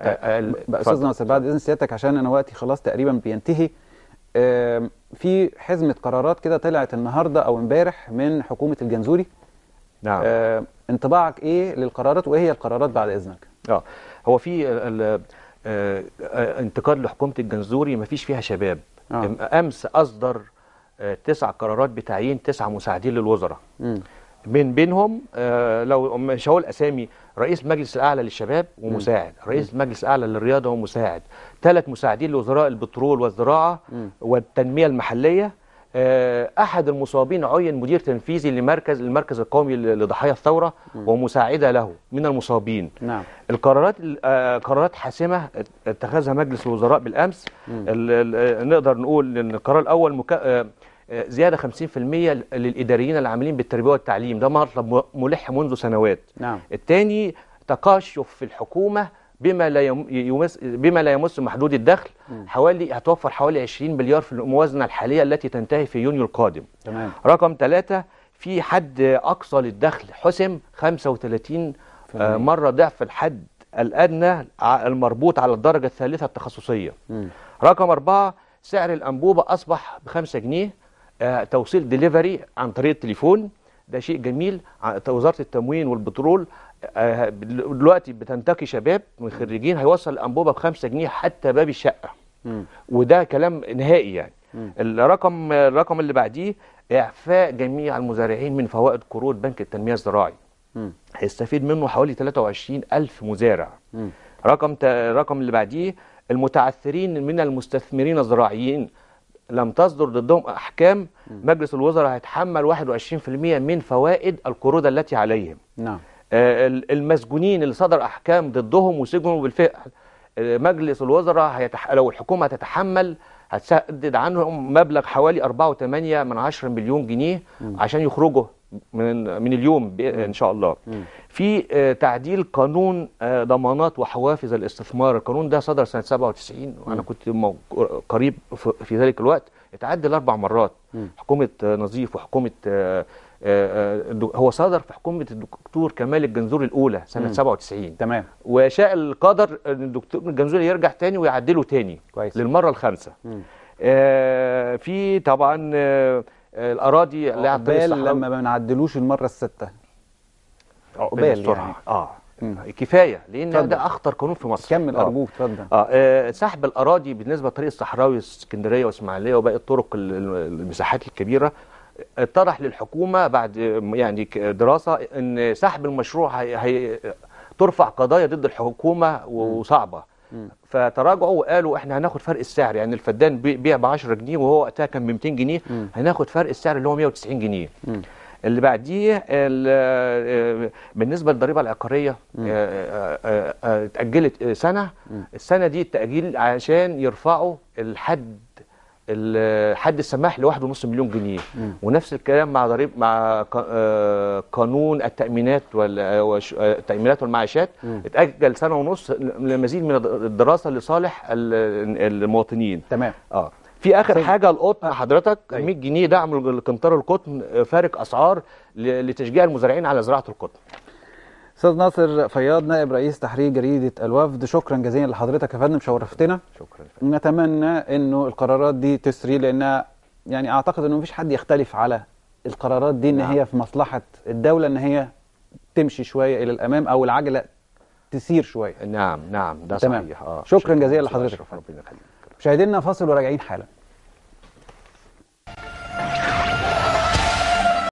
طيب، آه، آه، استاذ ناصر بعد اذن سيادتك عشان انا وقتي خلاص تقريبا بينتهي في حزمه قرارات كده طلعت النهارده او امبارح من حكومه الجنزوري نعم آه انطباعك ايه للقرارات وايه هي القرارات بعد اذنك اه هو في آه، انتقاد لحكومه الجنزوري ما فيش فيها شباب آه. امس اصدر تسع قرارات بتعيين تسع مساعدين للوزراء من بينهم آه، لو مش هقول اسامي رئيس المجلس الاعلى للشباب ومساعد رئيس المجلس الاعلى للرياضه ومساعد ثلاث مساعدين لوزراء البترول والزراعه والتنميه المحليه آه، احد المصابين عين مدير تنفيذي لمركز المركز القومي لضحايا الثوره ومساعده له من المصابين نعم. القرارات آه، قرارات حاسمه اتخذها مجلس الوزراء بالامس نقدر نقول ان القرار الاول مكا... آه، زياده 50% للاداريين العاملين بالتربيه والتعليم ده مطلب ملح منذ سنوات نعم الثاني تقاشف في الحكومه بما لا يمس بما لا يمس محدود الدخل حوالي هتوفر حوالي 20 مليار في الموازنه الحاليه التي تنتهي في يونيو القادم تمام رقم ثلاثة في حد اقصى للدخل حسم 35 آه، فهمي. مره ضعف الحد الادنى المربوط على الدرجه الثالثه التخصصيه م. رقم أربعة سعر الأنبوبة أصبح ب 5 جنيه آه، توصيل ديليفري عن طريق التليفون ده شيء جميل وزاره التموين والبترول آه، دلوقتي بتنتقي شباب من خريجين هيوصل الانبوبه ب 5 جنيه حتى باب الشقه وده كلام نهائي يعني الرقم الرقم اللي بعديه اعفاء جميع المزارعين من فوائد قروض بنك التنميه الزراعي هيستفيد منه حوالي 23 ألف مزارع رقم رقم اللي بعديه المتعثرين من المستثمرين الزراعيين لم تصدر ضدهم أحكام مجلس الوزراء هيتحمل 21% من فوائد القروض التي عليهم نعم آه، المسجونين اللي صدر أحكام ضدهم وسجنوا بالفعل آه، مجلس الوزراء هيتح... لو الحكومة هتتحمل هتسدد عنهم مبلغ حوالي 4.8 من 10 مليون جنيه م. عشان يخرجوا من من اليوم ان شاء الله في آه، تعديل قانون آه، ضمانات وحوافز الاستثمار القانون ده صدر سنه 97 وانا كنت قريب في ذلك الوقت اتعدل اربع مرات حكومه آه، نظيف وحكومه آه، آه، هو صدر في حكومه الدكتور كمال الجنزوري الاولى سنه مم. 97 تمام وشاء القدر ان الدكتور الجنزوري يرجع تاني ويعدله تاني كويس. للمره الخامسه آه في طبعا آه الاراضي اللي عقبال لما ما نعدلوش المره السته عقبال يعني. اه مم. كفايه لان فضل. ده اخطر قانون في مصر كمل آه. ارجوك اتفضل آه. آه سحب الاراضي بالنسبه لطريق الصحراوي اسكندريه واسماعيليه وباقي الطرق المساحات الكبيره طرح للحكومه بعد يعني دراسه ان سحب المشروع هي هي ترفع قضايا ضد الحكومه وصعبه فتراجعوا وقالوا احنا هناخد فرق السعر يعني الفدان بيع ب 10 جنيه وهو وقتها كان ب 200 جنيه هناخد فرق السعر اللي هو 190 جنيه اللي بعديه بالنسبه للضريبه العقاريه آه، آه، آه، اتاجلت سنه السنه دي التاجيل عشان يرفعوا الحد حد السماح لوحده نص مليون جنيه ونفس الكلام مع ضريب مع آه، قانون التامينات والتامينات آه، آه، والمعاشات اتاجل سنه ونص لمزيد من الدراسه لصالح المواطنين تمام اه في اخر سيد. طيب. حاجه القطن حضرتك 100 طيب. جنيه دعم لقنطار القطن فارق اسعار لتشجيع المزارعين على زراعه القطن استاذ ناصر فياض نائب رئيس تحرير جريده الوفد شكرا جزيلا لحضرتك يا فندم شرفتنا شكرا نتمنى انه القرارات دي تسري لانها يعني اعتقد انه مفيش حد يختلف على القرارات دي ان نعم. هي في مصلحه الدوله ان هي تمشي شويه الى الامام او العجله تسير شويه نعم نعم ده تمام. صحيح اه شكرا جزيلا لحضرتك مشاهدينا فاصل وراجعين حالا